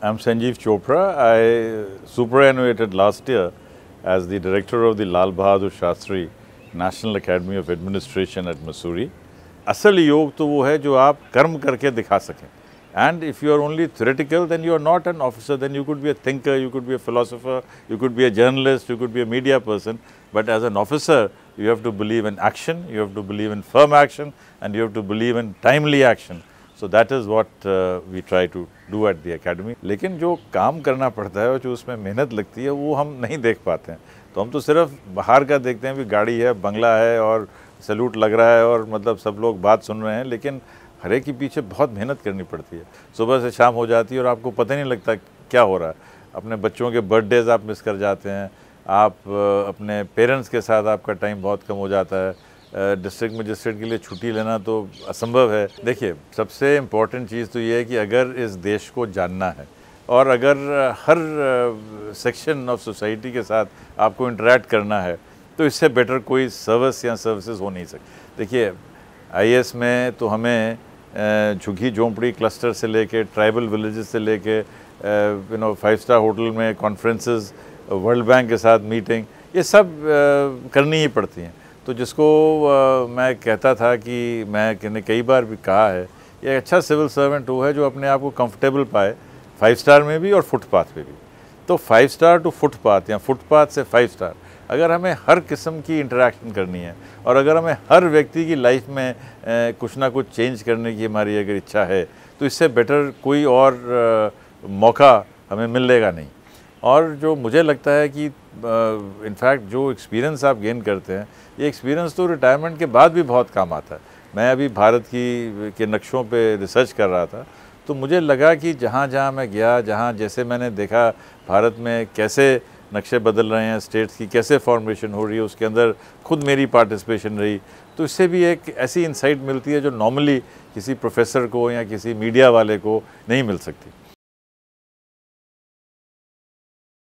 I'm Sanjeev Chopra. I superannuated last year as the director of the Lal Bahadur Shastri National Academy of Administration at Missouri. असल योग तो वो है जो आप कर्म And if you are only theoretical, then you are not an officer, then you could be a thinker, you could be a philosopher, you could be a journalist, you could be a media person. But as an officer, you have to believe in action, you have to believe in firm action, and you have to believe in timely action. So that is what we try to do at the academy लेकिन जो काम करना पड़ता है और जो उसमें मेहनत लगती है वो हम नहीं देख पाते हैं तो हम तो सिर्फ बाहर का देखते हैं भी गाड़ी है बंगला है और सैल्यूट लग रहा है और मतलब सब लोग बात सुन रहे हैं लेकिन हर एक के पीछे बहुत मेहनत करनी पड़ती है सुबह से शाम हो जाती है और आपको पता नहीं लगता क्या हो रहा है अपने बच्चों के बर्थडेज़ आप मिस कर जाते हैं आप अपने पेरेंट्स के साथ आपका टाइम बहुत कम हो जाता है डिस्ट्रिक्ट मजिस्ट्रेट के लिए छुट्टी लेना तो असंभव है देखिए सबसे इम्पॉर्टेंट चीज़ तो ये है कि अगर इस देश को जानना है और अगर हर सेक्शन ऑफ सोसाइटी के साथ आपको इंटरेक्ट करना है तो इससे बेटर कोई सर्विस या सर्विसेज हो नहीं सकती देखिए आई में तो हमें झुग्गी झोंपड़ी क्लस्टर से लेके ट्राइबल विलेजेस से लेके you know five star hotel में कॉन्फ्रेंसेस वर्ल्ड बैंक के साथ मीटिंग ये सब करनी ही पड़ती हैं तो जिसको आ, मैं कहता था कि मैं कहने कई बार भी कहा है ये अच्छा सिविल सर्वेंट वो है जो अपने आप को कंफर्टेबल पाए फाइव स्टार में भी और फुटपाथ पे भी तो फाइव स्टार टू फुटपाथ या फुटपाथ से फाइव स्टार अगर हमें हर किस्म की इंटरेक्शन करनी है और अगर हमें हर व्यक्ति की लाइफ में ए, कुछ ना कुछ चेंज करने की हमारी अगर इच्छा है तो इससे बेटर कोई और आ, मौका हमें मिलेगा नहीं और जो मुझे लगता है कि इनफैक्ट जो एक्सपीरियंस आप गेन करते हैं ये एक्सपीरियंस तो रिटायरमेंट के बाद भी बहुत काम आता है मैं अभी भारत की के नक्शों पे रिसर्च कर रहा था तो मुझे लगा कि जहाँ जहाँ मैं गया जहाँ जैसे मैंने देखा भारत में कैसे नक्शे बदल रहे हैं स्टेट्स की कैसे फॉर्मेशन हो रही है उसके अंदर खुद मेरी पार्टिसिपेशन रही तो इससे भी एक ऐसी इंसाइट मिलती है जो नॉर्मली किसी प्रोफेसर को या किसी मीडिया वाले को नहीं मिल सकती